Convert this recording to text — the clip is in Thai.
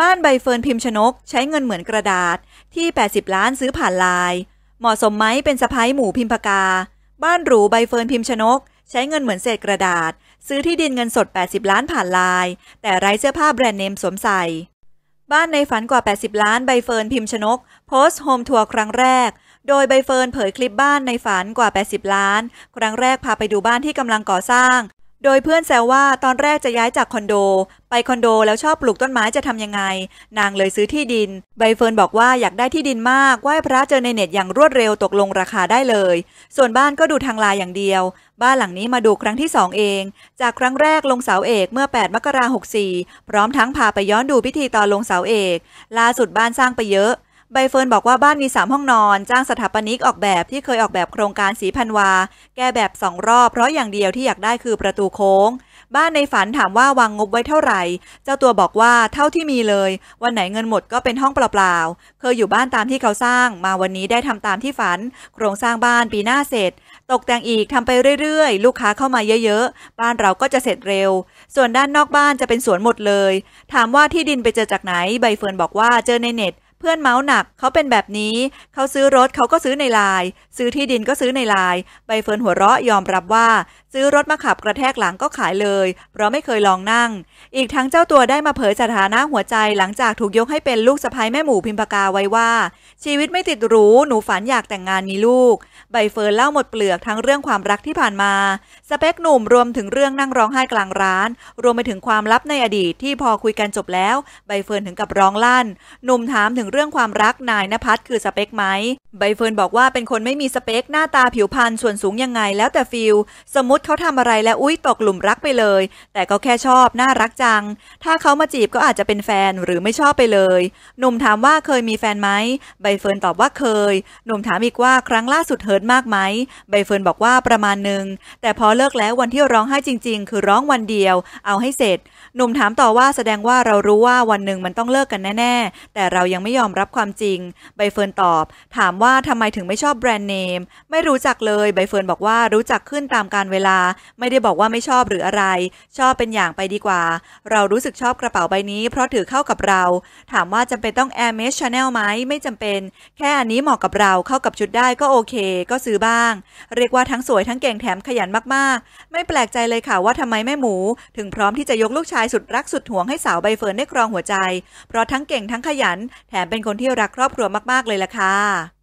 บ้านใบเฟิร์นพิมพ์ชนกใช้เงินเหมือนกระดาษที่ 80 ล้านซื้อผ่านไลน์เหมาะสมไหมเป็นสะพ้ายหมูพิมพ์ปากา บ้านหรูใบเฟิร์นพิมพ์ชนก ใช้เงินเหมือนเศษกระดาษ ซื้อที่ดินเงินสด 80ล้านผ่านไลน์แต่ไร้เสื้อผ้าแบรนด์เนมสวมใส่บ้านในฝันกว่า 80ล้านใบเฟิร์นพิมพ์ชนก โพสต์โฮมทัวร์ครั้งแรกโดยใบเฟิร์นเผยคลิปบ้านในฝันกว่า 80 ล้าน ครั้งแรกพาไปดูบ้านที่กำลังก่อสร้างโดยเพื่อนแซวว่าตอนแรกจะย้ายจากคอนโด ไปคอนโดแล้วชอบปลูกต้นไม้จะทำยังไง นางเลยซื้อที่ดิน ใบเฟิร์นบอกว่าอยากได้ที่ดินมากไหว้พระเจอในเน็ตอย่างรวดเร็วตกลงราคาได้เลย ส่วนบ้านก็ดูทางลายอย่างเดียว บ้านหลังนี้มาดูครั้งที่สองเอง จากครั้งแรกลงเสาเอกเมื่อ 8มกราหกสี่พร้อมทั้งพาไปย้อนดูพิธีตอนลงเสาเอกล่าสุดบ้านสร้างไปเยอะใบเฟิร์นบอกว่า บ้านมี 3 ห้องนอน จ้างสถาปนิกออกแบบที่เคยออกแบบโครงการสีพันวา แก้แบบสองรอบ เพราะอย่างเดียวที่อยากได้คือประตูโค้ง บ้านในฝันถามว่าวางงบไว้เท่าไหร่ เจ้าตัวบอกว่าเท่าที่มีเลย วันไหนเงินหมดก็เป็นห้อง เปล่าๆเคยอยู่บ้านตามที่เขาสร้าง มาวันนี้ได้ทำตามที่ฝัน โครงสร้างบ้านปีหน้าเสร็จ ตกแต่งอีกทำไปเรื่อยๆ ลูกค้าเข้ามาเยอะๆบ้านเราก็จะเสร็จเร็ว ส่วนด้านนอกบ้านจะเป็นสวนหมดเลย ถามว่าที่ดินไปเจอจากไหน ใบเฟิร์นบอกว่าเจอในเน็ตเพื่อนเมาส์หนักเขาเป็นแบบนี้ เขาซื้อรถเขาก็ซื้อในไลน์ซื้อที่ดินก็ซื้อในไลน์ใบเฟิร์นหัวเราะยอมรับว่าซื้อรถมาขับกระแทกหลังก็ขายเลย เพราะไม่เคยลองนั่ง อีกทั้งเจ้าตัวได้มาเผยสถานะหัวใจหลังจากถูกยกให้เป็นลูกสะใภ้แม่หมูพิมพกาไว้ว่า ชีวิตไม่ติดหรูหนูฝันอยากแต่งงานมีลูก ใบเฟิร์นเล่าหมดเปลือกทั้งเรื่องความรักที่ผ่านมา สเปคหนุ่มรวมถึงเรื่องนั่งร้องไห้กลางร้าน รวมไปถึงความลับในอดีตที่พอคุยกันจบแล้ว ใบเฟิร์นถึงกับร้องลั่นหนุ่มถามถึงเรื่องความรักนายนภัสคือสเปคไหมใบเฟิร์นบอกว่าเป็นคนไม่มีสเปคหน้าตาผิวพรรณส่วนสูงยังไงแล้วแต่ฟิลสมมติติเขาทำอะไรแล้วอุ้ยตกหลุมรักไปเลย แต่ก็แค่ชอบน่ารักจัง ถ้าเขามาจีบก็อาจจะเป็นแฟนหรือไม่ชอบไปเลย หนุ่มถามว่าเคยมีแฟนไหมใบเฟิร์นตอบว่าเคย หนุ่มถามอีกว่าครั้งล่าสุดเฮิร์ตมากไหมใบเฟิร์นบอกว่าประมาณหนึ่งแต่พอเลิกแล้ววันที่ร้องไห้จริง ๆ คือร้องวันเดียว เอาให้เสร็จ หนุ่มถามต่อว่าแสดงว่าเรารู้ว่าวันหนึ่งมันต้องเลิกกันแน่ ๆ แต่เรายังไม่ยอมรับความจริงใบเฟิร์นตอบ ถามว่าทำไมถึงไม่ชอบแบรนด์เนมไม่รู้จักเลยใบเฟิร์นบอกว่ารู้จักขึ้นตามการเวลาลาไม่ได้บอกว่าไม่ชอบหรืออะไร ชอบเป็นอย่างไปดีกว่า เรารู้สึกชอบกระเป๋าใบนี้เพราะถือเข้ากับเรา ถามว่าจำเป็นต้อง Air m e s ช Channel ไหมไม่จำเป็น แค่อันนี้เหมาะกับเราเข้ากับชุดได้ก็โอเค ก็ซื้อบ้าง เรียกว่าทั้งสวยทั้งเก่งแถมขยันมากๆ ไม่แปลกใจเลยค่ะว่าทำไมแม่หมู ถึงพร้อมที่จะยกลูกชายสุดรักสุดห่วงให้สาวใบเฟิร์นได้ครองหัวใจ เพราะทั้งเก่งทั้งขยัน แถมเป็นคนที่รักครอบครัวมากๆเลยล่ะค่ะ